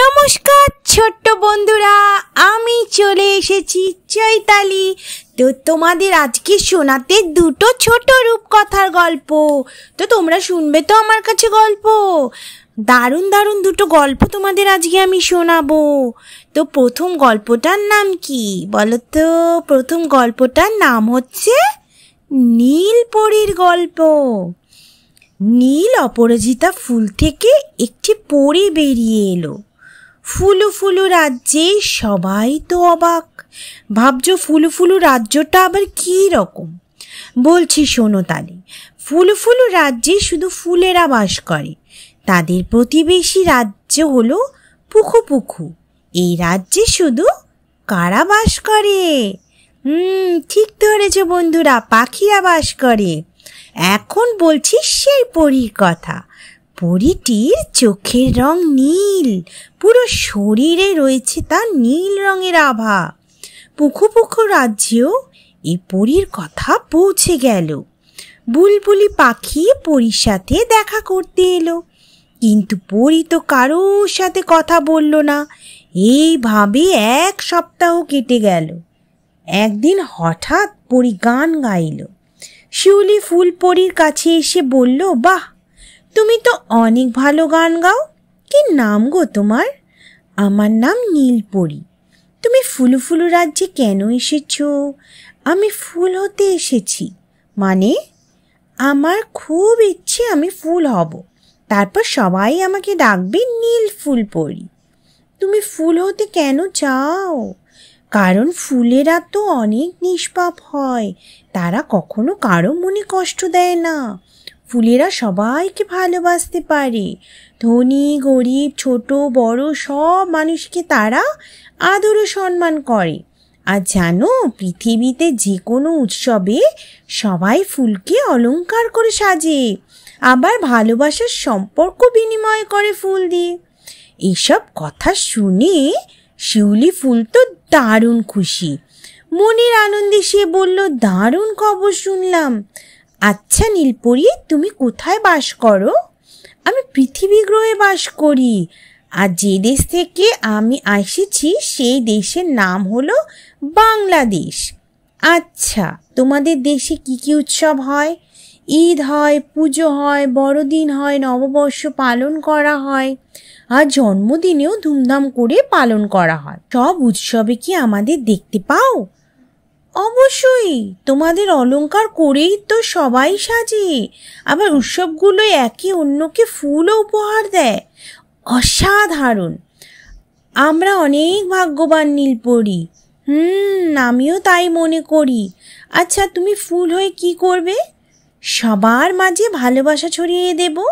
নমস্কার ছোট্ট বন্ধুরা আমি চলে এসেছি চৈতালি তো তোমাদের আজকে শোনাতে দুটো ছোট রূপকথার গল্প তো তোমরা শুনবে তো আমার কাছে গল্প দারুণ দারুণ দুটো গল্প তোমাদের আজকে আমি শোনাবো তো প্রথম গল্পটার নাম কি বলো তো প্রথম গল্পটার নাম হচ্ছে নীলপরির গল্প নীল অপরাজিতা ফুল থেকে একটি পরে বেরিয়ে এলো ফুলো ফুলো রাজ্যে সবাই তো অবাক ভাবছ ফুলো ফুলো রাজ্যটা আবার কী রকম বলছি শোনো তালে ফুলো ফুলো রাজ্যে শুধু ফুলেরা বাস করে তাদের প্রতিবেশী রাজ্য হলো পুখু পুখু এই রাজ্যে শুধু কারা বাস করে হুম ঠিক ধরেছ বন্ধুরা পাখিরা বাস করে এখন বলছি সেই পরীর কথা পরীটির চোখের রং নীল পুরো শরীরে রয়েছে তার নীল রঙের আভা পুখো পুখো রাজ্যেও এ পরীর কথা পৌঁছে গেল বুলবুলি পাখি পরীর সাথে দেখা করতে এলো কিন্তু পরী তো কারোর সাথে কথা বলল না এইভাবে এক সপ্তাহ কেটে গেল একদিন হঠাৎ পরী গান গাইল শিউলি ফুলপরির কাছে এসে বলল বাহ তুমি তো অনেক ভালো গান গাও কি নাম গো তোমার আমার নাম নীলপরি তুমি ফুলু ফুলু রাজ্যে কেন এসেছ আমি ফুল হতে এসেছি মানে আমার খুব ইচ্ছে আমি ফুল হব তারপর সবাই আমাকে ডাকবে নীল ফুল পরি তুমি ফুল হতে কেন চাও কারণ ফুলেরা তো অনেক নিষ্পাপ হয় তারা কখনো কারো মনে কষ্ট দেয় না ফুলেরা সবাইকে ভালোবাসতে পারে ধনী গরিব ছোট বড় সব মানুষকে তারা আদর সম্মান করে আর জানো পৃথিবীতে যে কোনো উৎসবে সবাই ফুলকে অলঙ্কার করে সাজে আবার ভালোবাসার সম্পর্ক বিনিময় করে ফুল দিয়ে এসব কথা শুনে শিউলি ফুল তো দারুণ খুশি মনের আনন্দে সে বলল দারুণ খবর শুনলাম আচ্ছা নীলপরি তুমি কোথায় বাস করো আমি পৃথিবী গ্রহে বাস করি আর যে দেশ থেকে আমি এসেছি সেই দেশের নাম হলো বাংলাদেশ আচ্ছা তোমাদের দেশে কি কি উৎসব হয় ঈদ হয় পুজো হয় বড়দিন হয় নববর্ষ পালন করা হয় আর জন্মদিনেও ধুমধাম করে পালন করা হয় সব উৎসবে কি আমাদের দেখতে পাও অবশ্যই তোমাদের অলঙ্কার করেই তো সবাই সাজে আবার উৎসবগুলো একে অন্যকে ফুলও উপহার দেয় অসাধারণ আমরা অনেক ভাগ্যবান নীল পড়ি হুম আমিও তাই মনে করি আচ্ছা তুমি ফুল হয়ে কি করবে সবার মাঝে ভালোবাসা ছড়িয়ে দেবো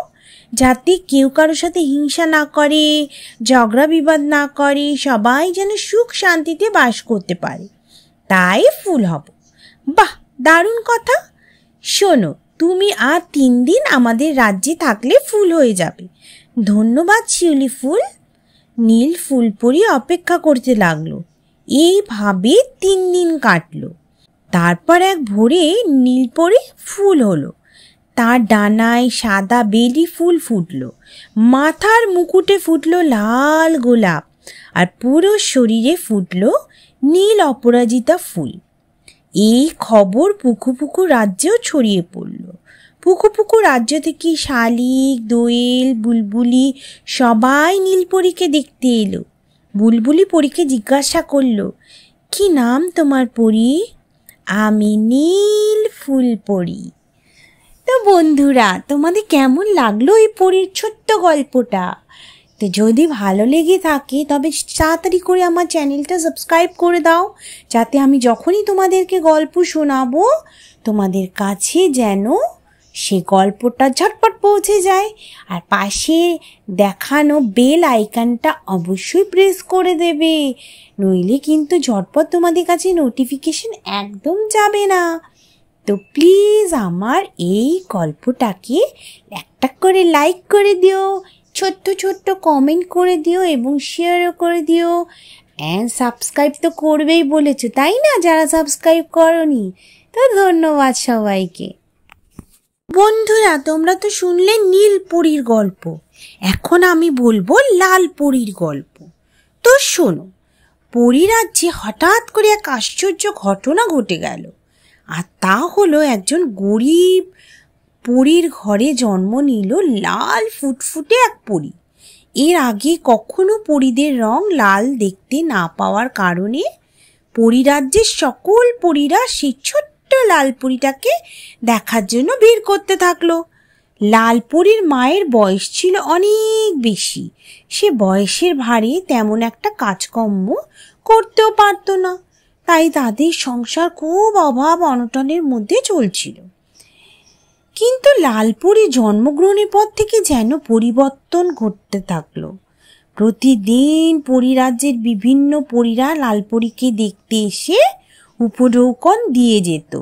যাতে কেউ কারোর সাথে হিংসা না করে ঝগড়া বিবাদ না করে সবাই যেন সুখ শান্তিতে বাস করতে পারে তাই ফুল হব বাহ দারুণ কথা শোনো তুমি আর তিন দিন আমাদের রাজ্যে থাকলে ফুল হয়ে যাবে ধন্যবাদ শিউলি ফুল নীল ফুল পরি অপেক্ষা করতে লাগলো এইভাবে তিন দিন কাটলো তারপর এক ভোরে নীলপরি ফুল হলো তার ডানায় সাদা বেলি ফুল ফুটল মাথার মুকুটে ফুটল লাল গোলাপ আর পুরো শরীরে ফুটল নীল অপরাজিতা ফুল এই খবর পুকু পুকু রাজ্যেও ছড়িয়ে পড়ল পুকু পুকু রাজ্য থেকে শালিক দোয়েল বুলবুলি সবাই নীলপরীকে দেখতে এলো বুলবুলি পরীকে জিজ্ঞাসা করল কি নাম তোমার পরী আমি নীল ফুল পরী তো বন্ধুরা তোমাদের কেমন লাগলো এই পরীর ছোট্ট গল্পটা তো যদি ভালো লেগে থাকে তবে তাড়াতাড়ি করে আমার চ্যানেলটা সাবস্ক্রাইব করে দাও যাতে আমি যখনই তোমাদেরকে গল্প শোনাবো তোমাদের কাছে যেন সে গল্পটা ঝটপট পৌঁছে যায় আর পাশে দেখানো বেল আইকনটা অবশ্যই প্রেস করে দেবে নইলে কিন্তু ঝটপট তোমাদের কাছে নোটিফিকেশন একদম যাবে না তো প্লিজ আমার এই গল্পটাকে একটা করে লাইক করে দিও ছোট্ট ছোট্ট কমেন্ট করে দিও এবং শেয়ারও করে দিও অ্যান্ড সাবস্ক্রাইব তো করবেই বলেছো তাই না যারা সাবস্ক্রাইব করনি তো ধন্যবাদ সবাইকে বন্ধুরা তোমরা তো শুনলে নীল পরীর গল্প এখন আমি বলবো লাল পরীর গল্প তো শোনো রাজ্যে হঠাৎ করে এক আশ্চর্য ঘটনা ঘটে গেল আর তা হলো একজন গরিব পরীর ঘরে জন্ম নিল লাল ফুটফুটে এক পরি এর আগে কখনো পরীদের রং লাল দেখতে না পাওয়ার কারণে পরিরাজ্যের সকল পরীরা সেই ছোট্ট লাল পরীটাকে দেখার জন্য ভিড় করতে থাকলো লাল পরীর মায়ের বয়স ছিল অনেক বেশি সে বয়সের ভারে তেমন একটা কাজকর্ম করতেও পারত না তাই তাদের সংসার খুব অভাব অনটনের মধ্যে চলছিল কিন্তু লালপুরে জন্মগ্রহণের পর থেকে যেন পরিবর্তন ঘটতে থাকলো প্রতিদিন পরিরাজ্যের বিভিন্ন পরীরা লালপরীকে দেখতে এসে উপঢৌকন দিয়ে যেত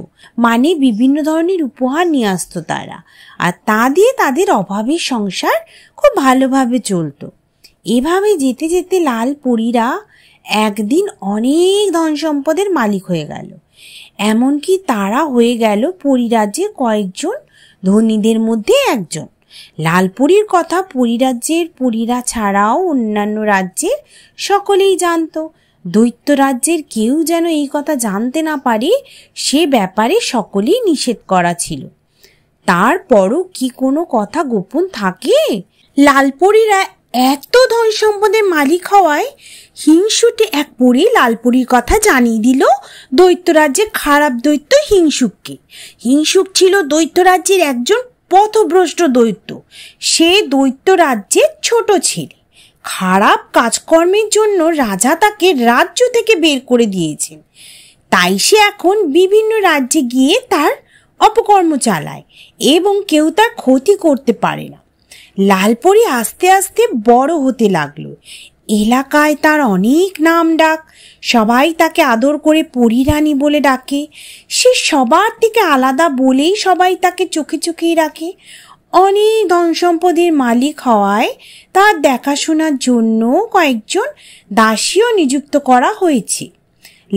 মানে বিভিন্ন ধরনের উপহার নিয়ে আসতো তারা আর তা দিয়ে তাদের অভাবের সংসার খুব ভালোভাবে চলতো এভাবে যেতে যেতে লাল পরীরা একদিন অনেক ধন সম্পদের মালিক হয়ে গেল এমনকি তারা হয়ে গেল পরিরাজ্যের কয়েকজন ধনীদের মধ্যে একজন লালপুরীর কথা পরিরাজ্যের পুরীরা ছাড়াও অন্যান্য রাজ্যের সকলেই জানত দৈত্য রাজ্যের কেউ যেন এই কথা জানতে না পারে সে ব্যাপারে সকলেই নিষেধ করা ছিল তারপরও কি কোনো কথা গোপন থাকে লালপুরীরা এত ধন সম্পদের মালিক হওয়ায় হিংসুটি এক পরী লালপুরীর কথা জানিয়ে দিল দৈত্যরাজ্যের খারাপ দৈত্য হিংসুককে হিংসুক ছিল দৈত্যরাজ্যের একজন পথভ্রষ্ট দৈত্য সে দৈত্যরাজ্যের ছোট ছেলে খারাপ কাজকর্মের জন্য রাজা তাকে রাজ্য থেকে বের করে দিয়েছেন তাই সে এখন বিভিন্ন রাজ্যে গিয়ে তার অপকর্ম চালায় এবং কেউ তার ক্ষতি করতে পারে না লালপরি আস্তে আস্তে বড় হতে লাগলো এলাকায় তার অনেক নাম ডাক সবাই তাকে আদর করে পরিরানী বলে ডাকে সে সবার থেকে আলাদা বলেই সবাই তাকে চোখে চোখেই রাখে অনেক ধন সম্পদের মালিক হওয়ায় তার দেখাশোনার জন্য কয়েকজন দাসীও নিযুক্ত করা হয়েছে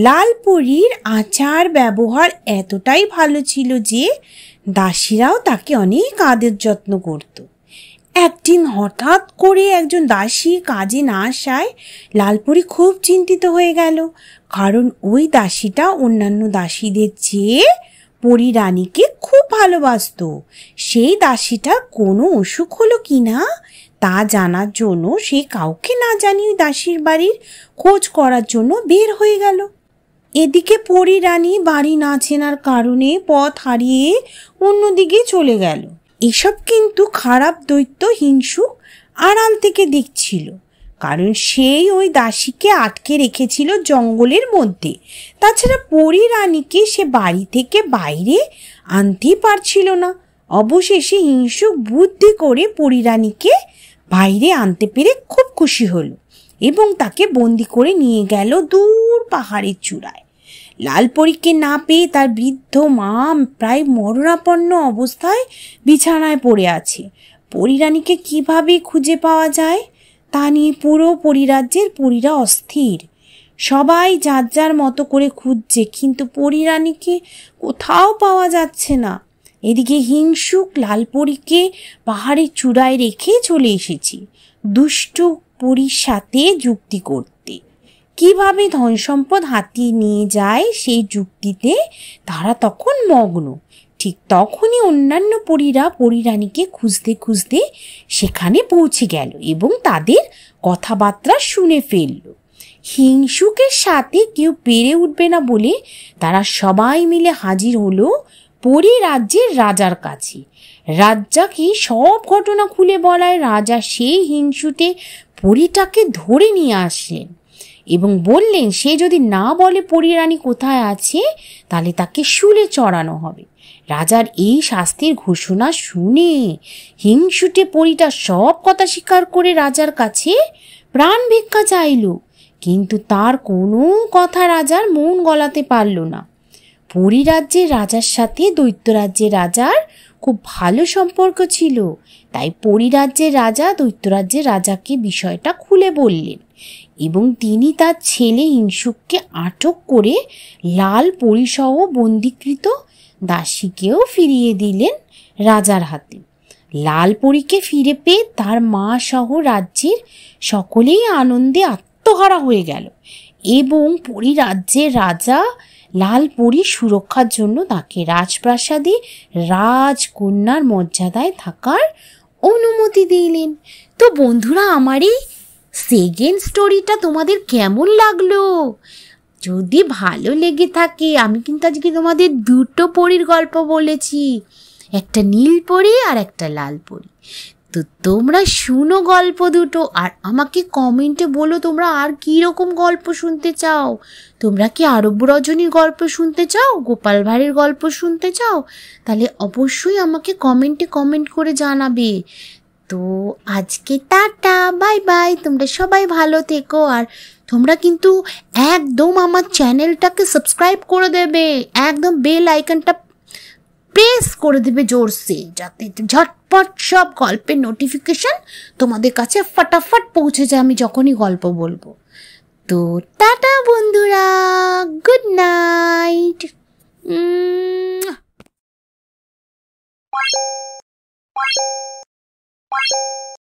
লালপুরীর আচার ব্যবহার এতটাই ভালো ছিল যে দাসীরাও তাকে অনেক আদর যত্ন করতো একদিন হঠাৎ করে একজন দাসী কাজে না আসায় লালপুরি খুব চিন্তিত হয়ে গেল কারণ ওই দাসীটা অন্যান্য দাসীদের চেয়ে পরী রানীকে খুব ভালোবাসত সেই দাসীটার কোনো অসুখ হলো কি না তা জানার জন্য সে কাউকে না জানিয়ে দাসীর বাড়ির খোঁজ করার জন্য বের হয়ে গেল এদিকে পরী রানী বাড়ি না চেনার কারণে পথ হারিয়ে অন্যদিকে চলে গেল এসব কিন্তু খারাপ দৈত্য হিংসু আড়াল থেকে দেখছিল কারণ সেই ওই দাসীকে আটকে রেখেছিল জঙ্গলের মধ্যে তাছাড়া পরি রানীকে সে বাড়ি থেকে বাইরে আনতেই পারছিল না অবশেষে হিংসু বুদ্ধি করে পরি রানীকে বাইরে আনতে পেরে খুব খুশি হলো এবং তাকে বন্দি করে নিয়ে গেল দূর পাহাড়ের চূড়ায় লাল পরীকে না পেয়ে তার বৃদ্ধ মা প্রায় মরণাপন্ন অবস্থায় বিছানায় পড়ে আছে পরিরানীকে কিভাবে খুঁজে পাওয়া যায় তা নিয়ে পুরো পরিরাজ্যের পরীরা অস্থির সবাই যার যার মতো করে খুঁজছে কিন্তু পরিরানীকে কোথাও পাওয়া যাচ্ছে না এদিকে হিংসুক লাল পরীকে পাহাড়ের চূড়ায় রেখে চলে এসেছি দুষ্টু পরীর সাথে যুক্তি করতে কিভাবে ধন সম্পদ হাতিয়ে নিয়ে যায় সেই যুক্তিতে তারা তখন মগ্ন ঠিক তখনই অন্যান্য পরীরা রানীকে খুঁজতে খুঁজতে সেখানে পৌঁছে গেল এবং তাদের কথাবার্তা শুনে ফেলল হিংসুকের সাথে কেউ পেরে উঠবে না বলে তারা সবাই মিলে হাজির হলো পরি রাজ্যের রাজার কাছে রাজ্জাকে সব ঘটনা খুলে বলায় রাজা সেই হিংসুতে পরিটাকে ধরে নিয়ে আসলেন এবং বললেন সে যদি না বলে রানী কোথায় আছে তাহলে তাকে শুলে চড়ানো হবে রাজার এই শাস্তির ঘোষণা শুনে হিংসুটে পরীটা সব কথা স্বীকার করে রাজার কাছে প্রাণ ভিক্ষা চাইল কিন্তু তার কোনো কথা রাজার মন গলাতে পারল না পরিরাজ্যের রাজার সাথে দৈত্যরাজ্যের রাজার খুব ভালো সম্পর্ক ছিল তাই পরিরাজ্যের রাজা দৈত্যরাজ্যের রাজাকে বিষয়টা খুলে বললেন এবং তিনি তার ছেলে ইনসুককে আটক করে লাল পরিসহ বন্দিকৃত দাসীকেও ফিরিয়ে দিলেন রাজার হাতে লাল পরীকে ফিরে পেয়ে তার মা সহ রাজ্যের সকলেই আনন্দে আত্মহারা হয়ে গেল এবং পরিরাজ্যের রাজা লাল পরী সুরক্ষার জন্য তাকে রাজপ্রাসাদে রাজকন্যার মর্যাদায় থাকার অনুমতি দিলেন তো বন্ধুরা আমার এই সেকেন্ড স্টোরিটা তোমাদের কেমন লাগলো যদি ভালো লেগে থাকে আমি কিন্তু আজকে তোমাদের দুটো পরীর গল্প বলেছি একটা নীল পরী আর একটা লাল পরী তো তোমরা শুনো গল্প দুটো আর আমাকে কমেন্টে বলো তোমরা আর কি রকম গল্প শুনতে চাও তোমরা কি আরব্য রজনীর গল্প শুনতে চাও গোপাল ভাড়ের গল্প শুনতে চাও তাহলে অবশ্যই আমাকে কমেন্টে কমেন্ট করে জানাবে তো আজকে টাটা বাই বাই তোমরা সবাই ভালো থেকো আর তোমরা কিন্তু একদম আমার চ্যানেলটাকে সাবস্ক্রাইব করে দেবে একদম বেল আইকনটা প্রেস করে দেবে জোরসে যাতে ঝটপট সব গল্পের নোটিফিকেশন তোমাদের কাছে ফটাফট পৌঁছে যায় আমি যখনই গল্প বলবো তো টাটা বন্ধুরা গুড নাইট Thank you.